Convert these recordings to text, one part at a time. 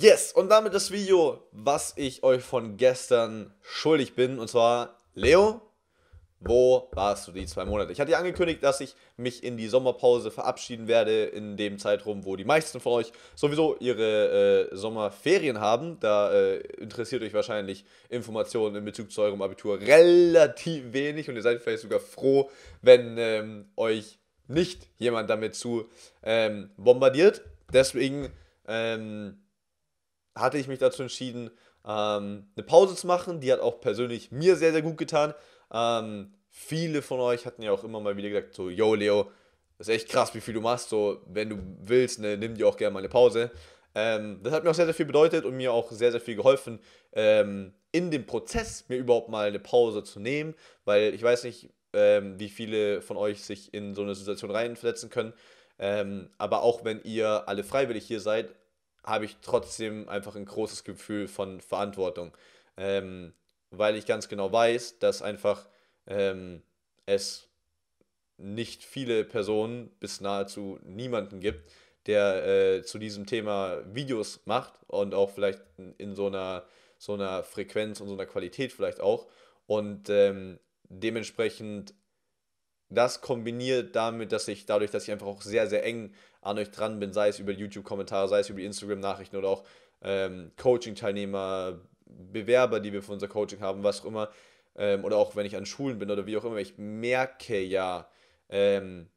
Yes, und damit das Video, was ich euch von gestern schuldig bin. Und zwar, Leo, wo warst du die zwei Monate? Ich hatte ja angekündigt, dass ich mich in die Sommerpause verabschieden werde, in dem Zeitraum, wo die meisten von euch sowieso ihre äh, Sommerferien haben. Da äh, interessiert euch wahrscheinlich Informationen in Bezug zu eurem Abitur relativ wenig und ihr seid vielleicht sogar froh, wenn ähm, euch nicht jemand damit zu ähm, bombardiert. Deswegen ähm, hatte ich mich dazu entschieden, ähm, eine Pause zu machen. Die hat auch persönlich mir sehr, sehr gut getan. Ähm, viele von euch hatten ja auch immer mal wieder gesagt, so, yo Leo, das ist echt krass, wie viel du machst. So, wenn du willst, ne, nimm dir auch gerne mal eine Pause. Ähm, das hat mir auch sehr, sehr viel bedeutet und mir auch sehr, sehr viel geholfen, ähm, in dem Prozess mir überhaupt mal eine Pause zu nehmen, weil ich weiß nicht, ähm, wie viele von euch sich in so eine Situation reinversetzen können. Ähm, aber auch wenn ihr alle freiwillig hier seid, habe ich trotzdem einfach ein großes Gefühl von Verantwortung, ähm, weil ich ganz genau weiß, dass einfach ähm, es nicht viele Personen bis nahezu niemanden gibt, der äh, zu diesem Thema Videos macht und auch vielleicht in so einer, so einer Frequenz und so einer Qualität vielleicht auch. Und ähm, dementsprechend das kombiniert damit, dass ich dadurch, dass ich einfach auch sehr, sehr eng an euch dran bin, sei es über YouTube-Kommentare, sei es über Instagram-Nachrichten oder auch ähm, Coaching-Teilnehmer, Bewerber, die wir für unser Coaching haben, was auch immer, ähm, oder auch wenn ich an Schulen bin oder wie auch immer, ich merke ja ähm,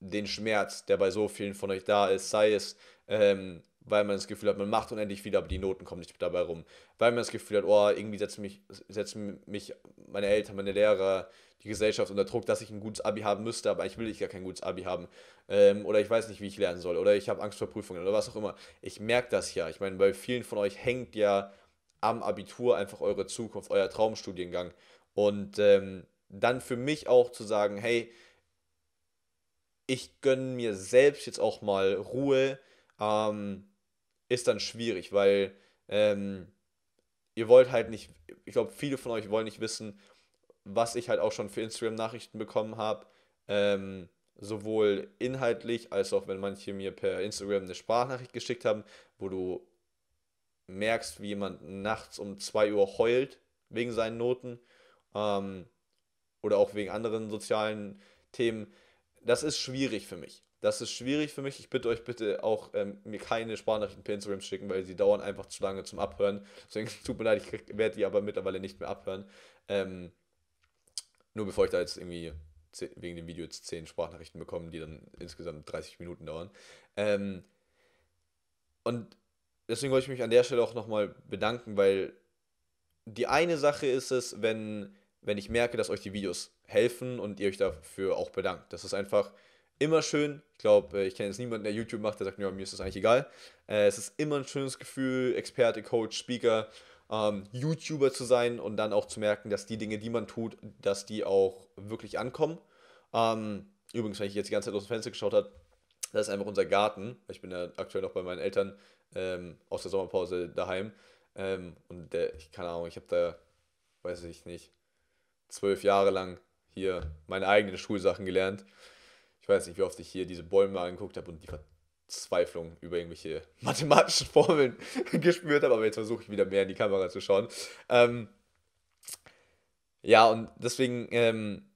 den Schmerz, der bei so vielen von euch da ist, sei es ähm, weil man das Gefühl hat, man macht unendlich viel, aber die Noten kommen nicht dabei rum. Weil man das Gefühl hat, oh, irgendwie setzen mich, setzen mich meine Eltern, meine Lehrer, die Gesellschaft unter Druck, dass ich ein gutes Abi haben müsste, aber ich will ich gar kein gutes Abi haben. Ähm, oder ich weiß nicht, wie ich lernen soll. Oder ich habe Angst vor Prüfungen oder was auch immer. Ich merke das ja. Ich meine, bei vielen von euch hängt ja am Abitur einfach eure Zukunft, euer Traumstudiengang. Und ähm, dann für mich auch zu sagen, hey, ich gönne mir selbst jetzt auch mal Ruhe. Ähm, ist dann schwierig, weil ähm, ihr wollt halt nicht, ich glaube, viele von euch wollen nicht wissen, was ich halt auch schon für Instagram-Nachrichten bekommen habe. Ähm, sowohl inhaltlich als auch wenn manche mir per Instagram eine Sprachnachricht geschickt haben, wo du merkst, wie jemand nachts um 2 Uhr heult wegen seinen Noten ähm, oder auch wegen anderen sozialen Themen. Das ist schwierig für mich. Das ist schwierig für mich. Ich bitte euch bitte auch, ähm, mir keine Sprachnachrichten per Instagram zu schicken, weil sie dauern einfach zu lange zum Abhören. Deswegen tut mir leid, ich werde die aber mittlerweile nicht mehr abhören. Ähm, nur bevor ich da jetzt irgendwie wegen dem Video jetzt 10 Sprachnachrichten bekomme, die dann insgesamt 30 Minuten dauern. Ähm, und deswegen wollte ich mich an der Stelle auch nochmal bedanken, weil die eine Sache ist es, wenn, wenn ich merke, dass euch die Videos helfen und ihr euch dafür auch bedankt. Das ist einfach immer schön. Ich glaube, äh, ich kenne jetzt niemanden, der YouTube macht, der sagt, ja, mir ist das eigentlich egal. Äh, es ist immer ein schönes Gefühl, Experte, Coach, Speaker, ähm, YouTuber zu sein und dann auch zu merken, dass die Dinge, die man tut, dass die auch wirklich ankommen. Ähm, übrigens, wenn ich jetzt die ganze Zeit aus dem Fenster geschaut habe, das ist einfach unser Garten. Ich bin ja aktuell noch bei meinen Eltern ähm, aus der Sommerpause daheim. Ähm, und der, ich keine Ahnung, ich habe da, weiß ich nicht, zwölf Jahre lang hier meine eigenen Schulsachen gelernt ich weiß nicht, wie oft ich hier diese Bäume angeguckt habe und die Verzweiflung über irgendwelche mathematischen Formeln gespürt habe, aber jetzt versuche ich wieder mehr in die Kamera zu schauen. Ähm, ja, und deswegen, ähm,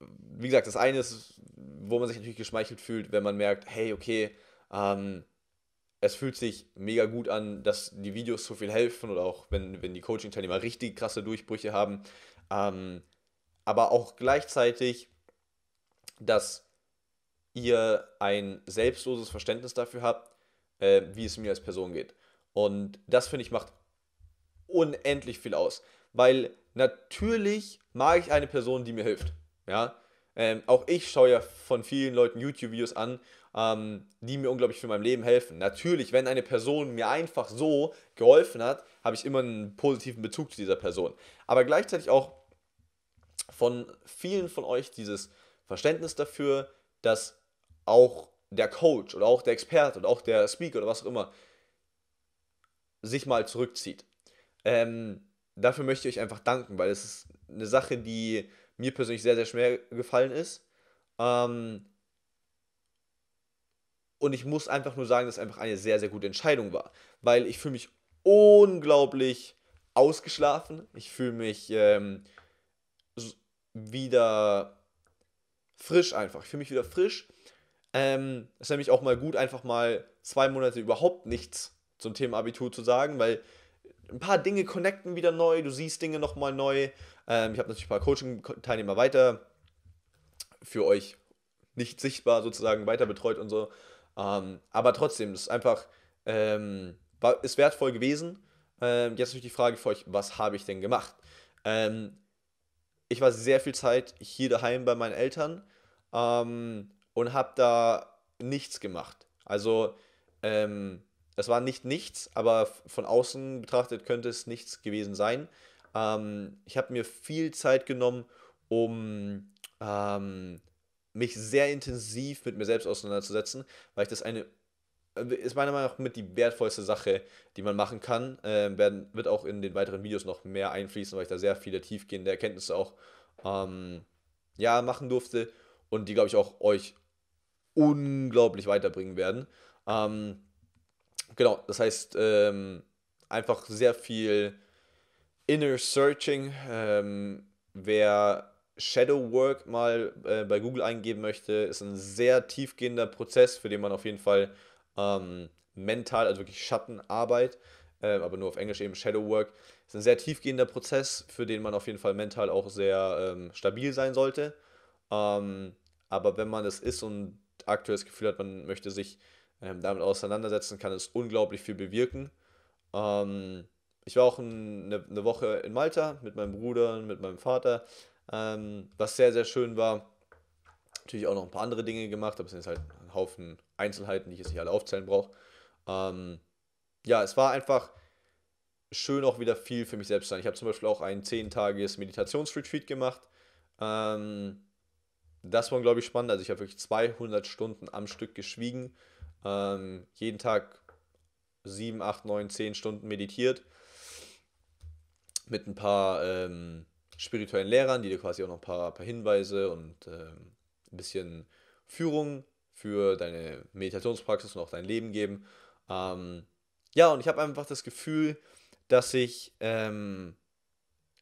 wie gesagt, das eine ist, wo man sich natürlich geschmeichelt fühlt, wenn man merkt, hey, okay, ähm, es fühlt sich mega gut an, dass die Videos so viel helfen oder auch wenn, wenn die Coaching-Teilnehmer richtig krasse Durchbrüche haben. Ähm, aber auch gleichzeitig dass ihr ein selbstloses Verständnis dafür habt, äh, wie es mir als Person geht. Und das finde ich macht unendlich viel aus, weil natürlich mag ich eine Person, die mir hilft. Ja, ähm, auch ich schaue ja von vielen Leuten YouTube-Videos an, ähm, die mir unglaublich für mein Leben helfen. Natürlich, wenn eine Person mir einfach so geholfen hat, habe ich immer einen positiven Bezug zu dieser Person. Aber gleichzeitig auch von vielen von euch dieses Verständnis dafür, dass auch der Coach oder auch der Experte oder auch der Speaker oder was auch immer sich mal zurückzieht. Ähm, dafür möchte ich euch einfach danken, weil es ist eine Sache, die mir persönlich sehr, sehr schwer gefallen ist. Ähm, und ich muss einfach nur sagen, dass es einfach eine sehr, sehr gute Entscheidung war, weil ich fühle mich unglaublich ausgeschlafen. Ich fühle mich ähm, wieder frisch einfach. Ich fühle mich wieder frisch. Ähm, ist nämlich auch mal gut, einfach mal zwei Monate überhaupt nichts zum Thema Abitur zu sagen, weil ein paar Dinge connecten wieder neu, du siehst Dinge nochmal neu. Ähm, ich habe natürlich ein paar Coaching-Teilnehmer weiter für euch nicht sichtbar sozusagen weiter betreut und so. Ähm, aber trotzdem, es ist einfach, ähm, war, ist wertvoll gewesen. Ähm, jetzt natürlich die Frage für euch, was habe ich denn gemacht? Ähm, ich war sehr viel Zeit hier daheim bei meinen Eltern ähm, und habe da nichts gemacht. Also ähm, es war nicht nichts, aber von außen betrachtet könnte es nichts gewesen sein. Ähm, ich habe mir viel Zeit genommen, um ähm, mich sehr intensiv mit mir selbst auseinanderzusetzen, weil ich das eine ist meiner Meinung nach mit die wertvollste Sache, die man machen kann. Ähm, werden, wird auch in den weiteren Videos noch mehr einfließen, weil ich da sehr viele tiefgehende Erkenntnisse auch ähm, ja, machen durfte und die, glaube ich, auch euch unglaublich weiterbringen werden. Ähm, genau, das heißt, ähm, einfach sehr viel Inner Searching. Ähm, wer Shadow Work mal äh, bei Google eingeben möchte, ist ein sehr tiefgehender Prozess, für den man auf jeden Fall ähm, mental, also wirklich Schattenarbeit, äh, aber nur auf Englisch eben Shadow Work. Ist ein sehr tiefgehender Prozess, für den man auf jeden Fall mental auch sehr ähm, stabil sein sollte. Ähm, aber wenn man es ist und aktuelles Gefühl hat, man möchte sich ähm, damit auseinandersetzen, kann es unglaublich viel bewirken. Ähm, ich war auch eine, eine Woche in Malta mit meinem Bruder und mit meinem Vater, ähm, was sehr, sehr schön war natürlich auch noch ein paar andere Dinge gemacht, aber es sind halt einen Haufen Einzelheiten, die ich jetzt nicht alle aufzählen brauche. Ähm, ja, es war einfach schön auch wieder viel für mich selbst sein. Ich habe zum Beispiel auch ein 10-Tages-Meditationsretreat gemacht. Ähm, das war, glaube ich, spannend. Also ich habe wirklich 200 Stunden am Stück geschwiegen, ähm, jeden Tag 7, 8, 9, 10 Stunden meditiert mit ein paar ähm, spirituellen Lehrern, die dir quasi auch noch ein paar, paar Hinweise und ähm, ein bisschen Führung für deine Meditationspraxis und auch dein Leben geben. Ähm, ja, und ich habe einfach das Gefühl, dass ich, ähm,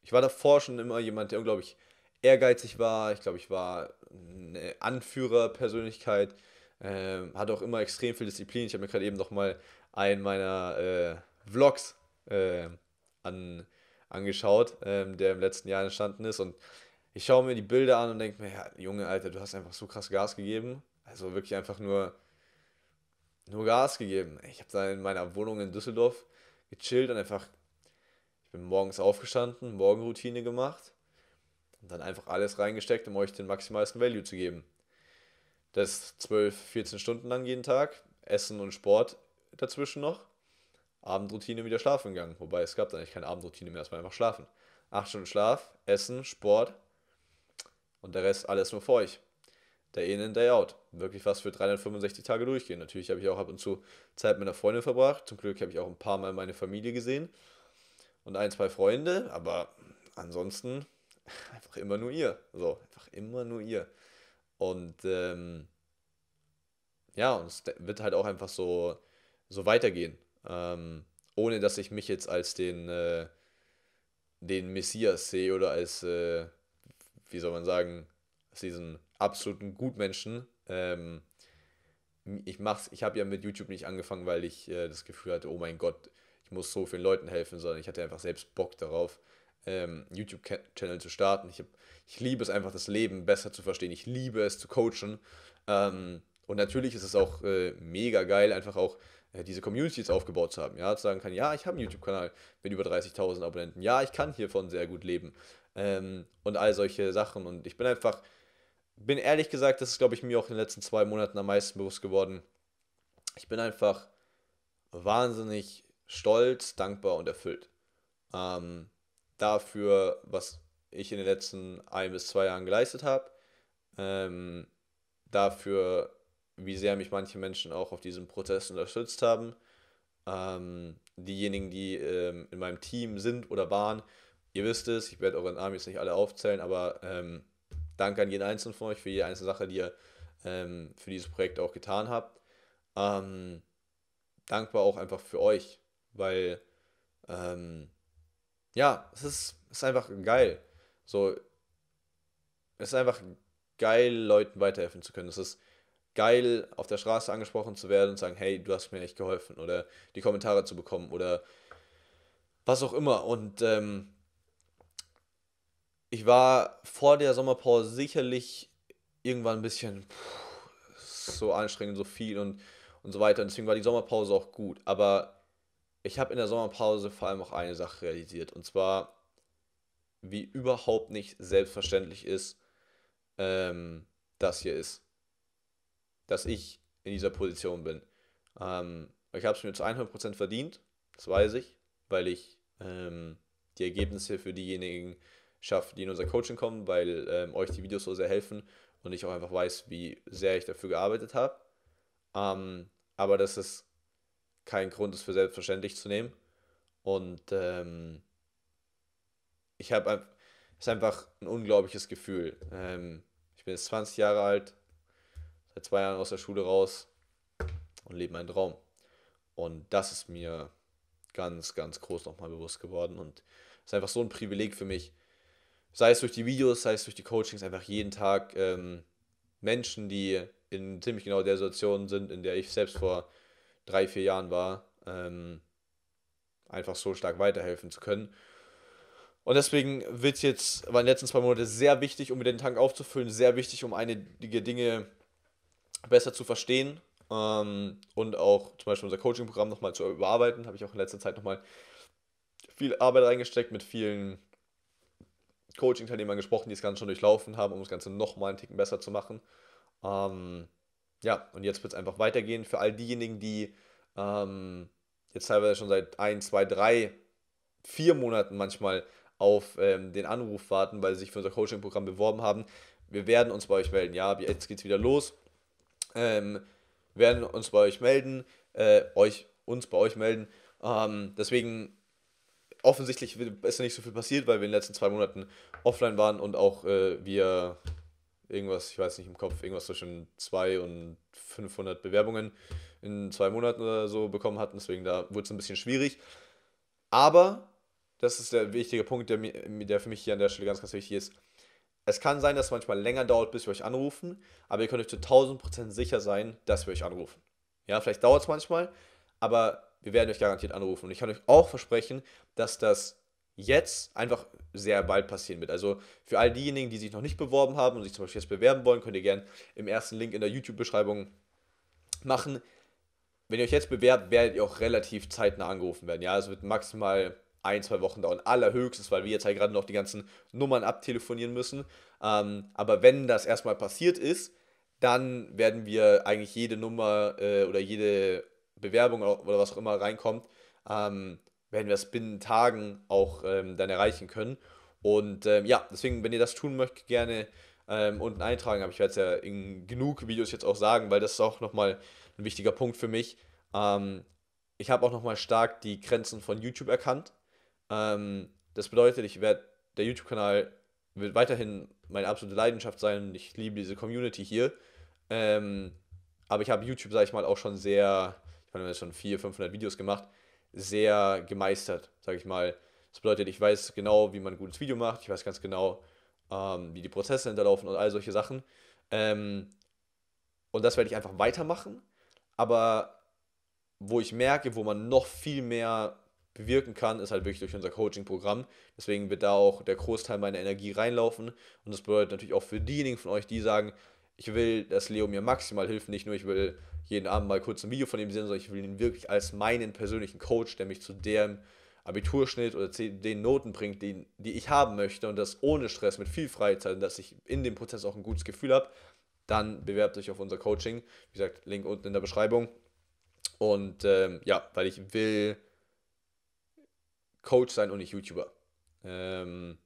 ich war davor schon immer jemand, der unglaublich ehrgeizig war. Ich glaube, ich war eine Anführerpersönlichkeit, ähm, hatte auch immer extrem viel Disziplin. Ich habe mir gerade eben noch mal einen meiner äh, Vlogs äh, an, angeschaut, ähm, der im letzten Jahr entstanden ist. Und ich schaue mir die Bilder an und denke mir, ja, Junge, Alter, du hast einfach so krass Gas gegeben. Also wirklich einfach nur, nur Gas gegeben. Ich habe dann in meiner Wohnung in Düsseldorf gechillt und einfach, ich bin morgens aufgestanden, Morgenroutine gemacht und dann einfach alles reingesteckt, um euch den maximalsten Value zu geben. Das 12, 14 Stunden lang jeden Tag, Essen und Sport dazwischen noch, Abendroutine wieder schlafen gegangen. Wobei es gab dann eigentlich keine Abendroutine mehr, es war einfach schlafen. Acht Stunden Schlaf, Essen, Sport und der Rest alles nur für euch. Day in and Day out. Wirklich was für 365 Tage durchgehen. Natürlich habe ich auch ab und zu Zeit mit einer Freundin verbracht. Zum Glück habe ich auch ein paar Mal meine Familie gesehen und ein, zwei Freunde. Aber ansonsten einfach immer nur ihr. So, einfach immer nur ihr. Und ähm, ja, und es wird halt auch einfach so, so weitergehen. Ähm, ohne dass ich mich jetzt als den, äh, den Messias sehe oder als, äh, wie soll man sagen, als diesen absoluten Gutmenschen. Ähm, ich mach's, ich habe ja mit YouTube nicht angefangen, weil ich äh, das Gefühl hatte, oh mein Gott, ich muss so vielen Leuten helfen, sondern ich hatte einfach selbst Bock darauf, ähm, YouTube-Channel zu starten. Ich, hab, ich liebe es einfach, das Leben besser zu verstehen. Ich liebe es zu coachen. Ähm, und natürlich ist es auch äh, mega geil, einfach auch äh, diese Communities aufgebaut zu haben. Ja, zu sagen kann, ja, ich habe einen YouTube-Kanal mit über 30.000 Abonnenten. Ja, ich kann hiervon sehr gut leben. Ähm, und all solche Sachen. Und ich bin einfach bin ehrlich gesagt, das ist, glaube ich, mir auch in den letzten zwei Monaten am meisten bewusst geworden. Ich bin einfach wahnsinnig stolz, dankbar und erfüllt ähm, dafür, was ich in den letzten ein bis zwei Jahren geleistet habe. Ähm, dafür, wie sehr mich manche Menschen auch auf diesem Prozess unterstützt haben. Ähm, diejenigen, die ähm, in meinem Team sind oder waren, ihr wisst es, ich werde euren Namen jetzt nicht alle aufzählen, aber ähm, Danke an jeden einzelnen von euch für jede einzelne Sache, die ihr ähm, für dieses Projekt auch getan habt. Ähm, dankbar auch einfach für euch, weil ähm, ja, es ist, ist einfach geil. So, es ist einfach geil, Leuten weiterhelfen zu können. Es ist geil, auf der Straße angesprochen zu werden und zu sagen, hey, du hast mir echt geholfen oder die Kommentare zu bekommen oder was auch immer. Und ähm, ich war vor der Sommerpause sicherlich irgendwann ein bisschen pff, so anstrengend, so viel und, und so weiter. Und deswegen war die Sommerpause auch gut. Aber ich habe in der Sommerpause vor allem auch eine Sache realisiert. Und zwar, wie überhaupt nicht selbstverständlich ist, ähm, das hier ist. Dass ich in dieser Position bin. Ähm, ich habe es mir zu 100% verdient, das weiß ich, weil ich ähm, die Ergebnisse für diejenigen schafft, die in unser Coaching kommen, weil ähm, euch die Videos so sehr helfen und ich auch einfach weiß, wie sehr ich dafür gearbeitet habe. Ähm, aber das ist kein Grund, es für selbstverständlich zu nehmen. Und ähm, ich habe es einfach ein unglaubliches Gefühl. Ähm, ich bin jetzt 20 Jahre alt, seit zwei Jahren aus der Schule raus und lebe meinen Traum. Und das ist mir ganz, ganz groß nochmal bewusst geworden und es ist einfach so ein Privileg für mich, sei es durch die Videos, sei es durch die Coachings, einfach jeden Tag ähm, Menschen, die in ziemlich genau der Situation sind, in der ich selbst vor drei, vier Jahren war, ähm, einfach so stark weiterhelfen zu können. Und deswegen wird jetzt, waren die letzten zwei Monate sehr wichtig, um mir den Tank aufzufüllen, sehr wichtig, um einige Dinge besser zu verstehen ähm, und auch zum Beispiel unser Coaching-Programm nochmal zu überarbeiten. Habe ich auch in letzter Zeit nochmal viel Arbeit reingesteckt mit vielen Coaching-Teilnehmern gesprochen, die das Ganze schon durchlaufen haben, um das Ganze nochmal einen Ticken besser zu machen. Ähm, ja, und jetzt wird es einfach weitergehen. Für all diejenigen, die ähm, jetzt teilweise schon seit ein, zwei, drei, vier Monaten manchmal auf ähm, den Anruf warten, weil sie sich für unser Coaching-Programm beworben haben, wir werden uns bei euch melden. Ja, jetzt geht es wieder los. Ähm, werden uns bei euch melden, äh, euch, uns bei euch melden. Ähm, deswegen offensichtlich ist ja nicht so viel passiert, weil wir in den letzten zwei Monaten offline waren und auch äh, wir irgendwas, ich weiß nicht im Kopf, irgendwas zwischen 2 und 500 Bewerbungen in zwei Monaten oder so bekommen hatten. Deswegen da wurde es ein bisschen schwierig. Aber, das ist der wichtige Punkt, der, der für mich hier an der Stelle ganz, ganz wichtig ist. Es kann sein, dass es manchmal länger dauert, bis wir euch anrufen, aber ihr könnt euch zu 1000% sicher sein, dass wir euch anrufen. Ja, vielleicht dauert es manchmal, aber wir werden euch garantiert anrufen. Und ich kann euch auch versprechen, dass das jetzt einfach sehr bald passieren wird. Also für all diejenigen, die sich noch nicht beworben haben und sich zum Beispiel jetzt bewerben wollen, könnt ihr gerne im ersten Link in der YouTube-Beschreibung machen. Wenn ihr euch jetzt bewerbt, werdet ihr auch relativ zeitnah angerufen werden. Ja, es wird maximal ein, zwei Wochen dauern, allerhöchstens, weil wir jetzt halt gerade noch die ganzen Nummern abtelefonieren müssen. Ähm, aber wenn das erstmal passiert ist, dann werden wir eigentlich jede Nummer äh, oder jede Bewerbung oder was auch immer reinkommt, ähm, werden wir es binnen Tagen auch ähm, dann erreichen können. Und ähm, ja, deswegen, wenn ihr das tun möchtet, gerne ähm, unten eintragen. Aber ich werde es ja in genug Videos jetzt auch sagen, weil das ist auch nochmal ein wichtiger Punkt für mich. Ähm, ich habe auch nochmal stark die Grenzen von YouTube erkannt. Ähm, das bedeutet, ich werde, der YouTube-Kanal wird weiterhin meine absolute Leidenschaft sein und ich liebe diese Community hier. aber ich habe YouTube, sage ich mal, auch schon sehr von dem jetzt schon 400, 500 Videos gemacht, sehr gemeistert, sage ich mal. Das bedeutet, ich weiß genau, wie man ein gutes Video macht, ich weiß ganz genau, ähm, wie die Prozesse hinterlaufen und all solche Sachen. Ähm, und das werde ich einfach weitermachen, aber wo ich merke, wo man noch viel mehr bewirken kann, ist halt wirklich durch unser Coaching-Programm. Deswegen wird da auch der Großteil meiner Energie reinlaufen. Und das bedeutet natürlich auch für diejenigen von euch, die sagen, ich will, dass Leo mir maximal hilft, nicht nur ich will jeden Abend mal kurz ein Video von ihm sehen, sondern ich will ihn wirklich als meinen persönlichen Coach, der mich zu dem Abiturschnitt oder den Noten bringt, die, die ich haben möchte und das ohne Stress, mit viel Freizeit und dass ich in dem Prozess auch ein gutes Gefühl habe, dann bewerbt euch auf unser Coaching. Wie gesagt, Link unten in der Beschreibung. Und ähm, ja, weil ich will Coach sein und nicht YouTuber. Ähm,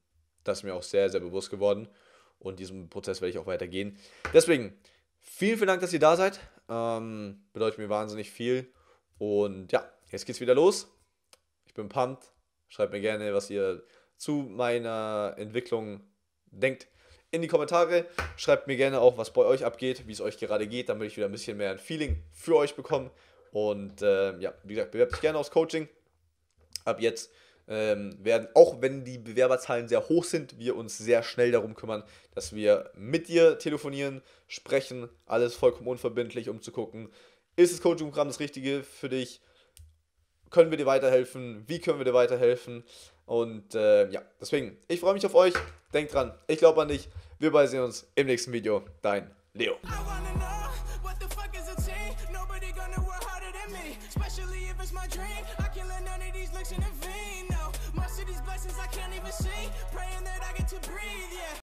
das ist mir auch sehr, sehr bewusst geworden. Und diesem Prozess werde ich auch weitergehen. Deswegen, vielen, vielen Dank, dass ihr da seid. Ähm, bedeutet mir wahnsinnig viel. Und ja, jetzt geht's wieder los. Ich bin pumped. Schreibt mir gerne, was ihr zu meiner Entwicklung denkt. In die Kommentare. Schreibt mir gerne auch, was bei euch abgeht, wie es euch gerade geht, damit ich wieder ein bisschen mehr ein Feeling für euch bekomme. Und äh, ja, wie gesagt, bewerbt euch gerne aufs Coaching. Ab jetzt ähm, werden, auch wenn die Bewerberzahlen sehr hoch sind, wir uns sehr schnell darum kümmern, dass wir mit dir telefonieren, sprechen, alles vollkommen unverbindlich, um zu gucken, ist das Coaching-Programm das Richtige für dich? Können wir dir weiterhelfen? Wie können wir dir weiterhelfen? Und äh, ja, deswegen, ich freue mich auf euch. Denkt dran, ich glaube an dich. Wir beide sehen uns im nächsten Video. Dein Leo. especially if it's my dream. I can let none of these looks in the vein. since I can't even see, Praying that I get to breathe, yeah.